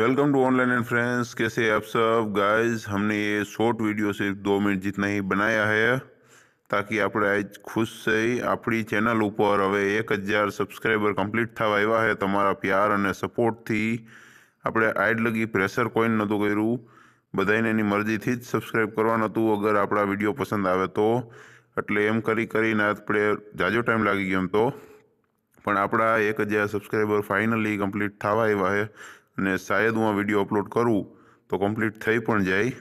welcome to online friends कैसे है आप सब गाइस हमने ये शॉर्ट वीडियो से 2 मिनट जितना ही बनाया है ताकि आपड़े आज खुश सही आपड़ी चैनल ऊपर હવે 1000 सब्सक्राइबर कंप्लीट થાવા આયા છે તમારા प्यार અને સપોર્ટ થી આપણે આટ લગી પ્રેશર કોઈ નતો કર્યું બધાયનેની મરજી થી સબસ્ક્રાઇબ કરવાનો તો ઓગર આપડા વિડિયો પસંદ આવે તો એટલે એમ કરી કરીને આપડે જાજો ટાઈમ લાગી ગયો તો પણ આપડા 1000 સબ્સ્ક્રાઇબર ફાઇનલી કમ્પલીટ થાવા આયા છે અને શાયદ હું આ વિડીયો અપલોડ કરું તો કમ્પ્લીટ થઈ પણ જાય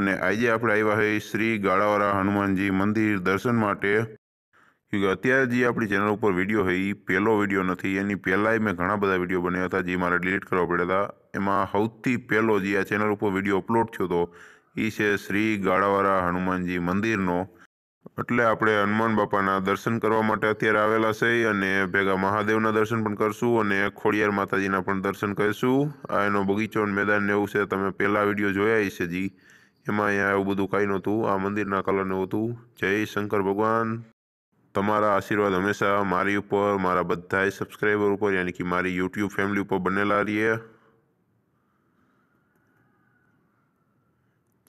અને આજે આપણે આવ્યા હોય શ્રી ગાળાવાળા હનુમાનજી મંદિર દર્શન માટે કે અત્યારે જે આપણી ચેનલ ઉપર વિડીયો હોય એ પહેલો વિડીયો નથી એની પહેલાંય મેં ઘણા બધા વિડીયો બન્યા હતા જે મારે ડિલીટ કરવા પડ્યા હતા એમાં સૌથી પહેલો જે આ ચેનલ ઉપર વિડીયો અપલોડ થયો હતો એ છે શ્રી ગાળાવાળા હનુમાનજી મંદિરનો એટલે આપણે હનુમાન બાપાના દર્શન કરવા માટે અત્યારે આવેલા છે અને ભેગા મહાદેવના દર્શન પણ કરશું અને ખોડિયાર માતાજીના પણ દર્શન કરીશું આ એનો બગીચો અને મેદાન એવું છે તમે પહેલાં વિડીયો જોયા છે જી એમાં અહીંયા એવું બધું કાંઈ નહોતું આ મંદિરના કલરનું હતું જય શંકર ભગવાન તમારા આશીર્વાદ હંમેશા મારી ઉપર મારા બધાય સબસ્ક્રાઈબર ઉપર યાની કે મારી યુટ્યુબ ફેમિલી ઉપર બનેલા રહીએ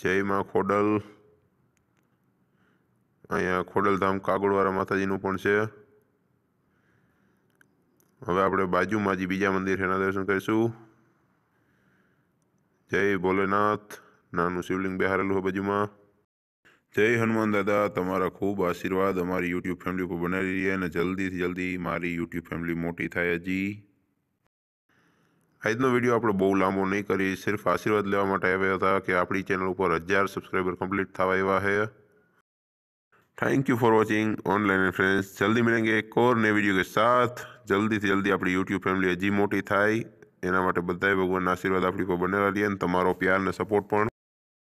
જય માં ખોડલ અહીંયા ખોડલધામ કાગળવાળા માતાજીનું પણ છે હવે આપણે બાજુમાં જે બીજા મંદિર છે એના દર્શન કરીશું જય ભોલેનાથ નાનું શિવલિંગ બિહારેલું હોય બાજુમાં જય હનુમાન દાદા તમારા ખૂબ આશીર્વાદ અમારી યુટ્યુબ ફેમિલી ઉપર બનાવી રહી અને જલ્દીથી જલ્દી મારી યુટ્યુબ ફેમિલી મોટી થાય હજી આજનો વિડીયો આપણે બહુ લાંબો નહીં કરી સિર્ફ આશીર્વાદ લેવા માટે આવ્યા હતા કે આપણી ચેનલ ઉપર હજાર સબસ્ક્રાઈબર કમ્પ્લીટ થવા એવા છે thank you for watching online reference जल्दी मिलेंगे એક ઓર ને વિડીયો કે સાથ જલ્દીથી જલ્દી આપણી યુટ્યુબ ફેમિલી હજી મોટી થાય એના માટે બધાએ ભગવાનના આશીર્વાદ આપણી પર બનેલા રહે અને તમારો પ્યાર અને સપોર્ટ પણ